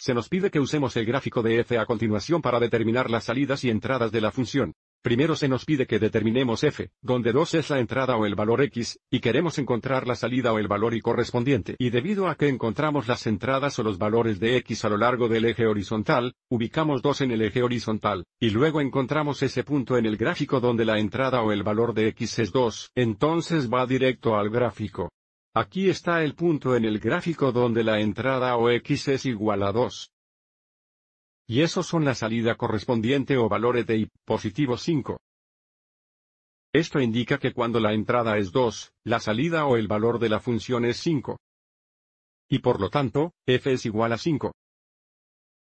Se nos pide que usemos el gráfico de f a continuación para determinar las salidas y entradas de la función. Primero se nos pide que determinemos f, donde 2 es la entrada o el valor x, y queremos encontrar la salida o el valor y correspondiente. Y debido a que encontramos las entradas o los valores de x a lo largo del eje horizontal, ubicamos 2 en el eje horizontal, y luego encontramos ese punto en el gráfico donde la entrada o el valor de x es 2, entonces va directo al gráfico. Aquí está el punto en el gráfico donde la entrada o x es igual a 2. Y esos son la salida correspondiente o valores de y positivo 5. Esto indica que cuando la entrada es 2, la salida o el valor de la función es 5. Y por lo tanto, f es igual a 5.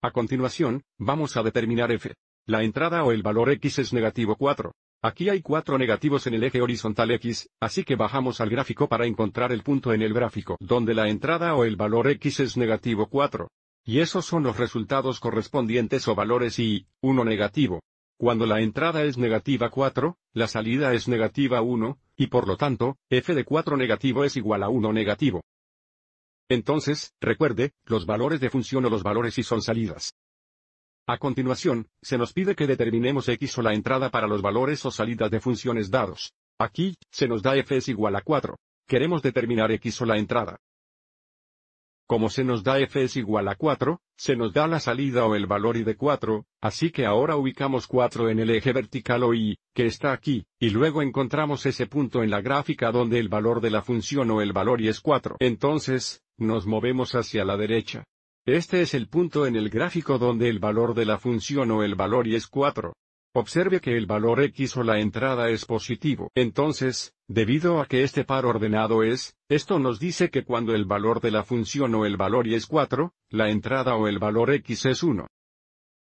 A continuación, vamos a determinar f. La entrada o el valor x es negativo 4. Aquí hay cuatro negativos en el eje horizontal X, así que bajamos al gráfico para encontrar el punto en el gráfico donde la entrada o el valor X es negativo 4. Y esos son los resultados correspondientes o valores y, 1 negativo. Cuando la entrada es negativa 4, la salida es negativa 1, y por lo tanto, f de 4 negativo es igual a 1 negativo. Entonces, recuerde, los valores de función o los valores y son salidas. A continuación, se nos pide que determinemos x o la entrada para los valores o salidas de funciones dados. Aquí, se nos da f es igual a 4. Queremos determinar x o la entrada. Como se nos da f es igual a 4, se nos da la salida o el valor y de 4, así que ahora ubicamos 4 en el eje vertical o y, que está aquí, y luego encontramos ese punto en la gráfica donde el valor de la función o el valor y es 4. Entonces, nos movemos hacia la derecha. Este es el punto en el gráfico donde el valor de la función o el valor y es 4. Observe que el valor x o la entrada es positivo. Entonces, debido a que este par ordenado es, esto nos dice que cuando el valor de la función o el valor y es 4, la entrada o el valor x es 1.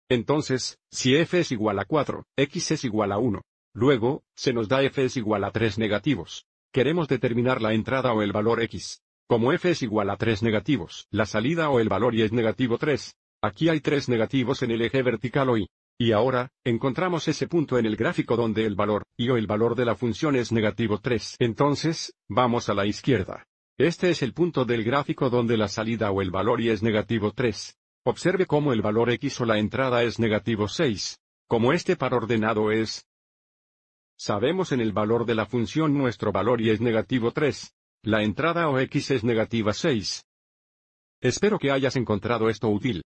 Entonces, si f es igual a 4, x es igual a 1. Luego, se nos da f es igual a 3 negativos. Queremos determinar la entrada o el valor x. Como f es igual a 3 negativos, la salida o el valor y es negativo 3. Aquí hay 3 negativos en el eje vertical o y. Y ahora, encontramos ese punto en el gráfico donde el valor, y o el valor de la función es negativo 3. Entonces, vamos a la izquierda. Este es el punto del gráfico donde la salida o el valor y es negativo 3. Observe cómo el valor x o la entrada es negativo 6. Como este par ordenado es, sabemos en el valor de la función nuestro valor y es negativo 3. La entrada OX es negativa 6. Espero que hayas encontrado esto útil.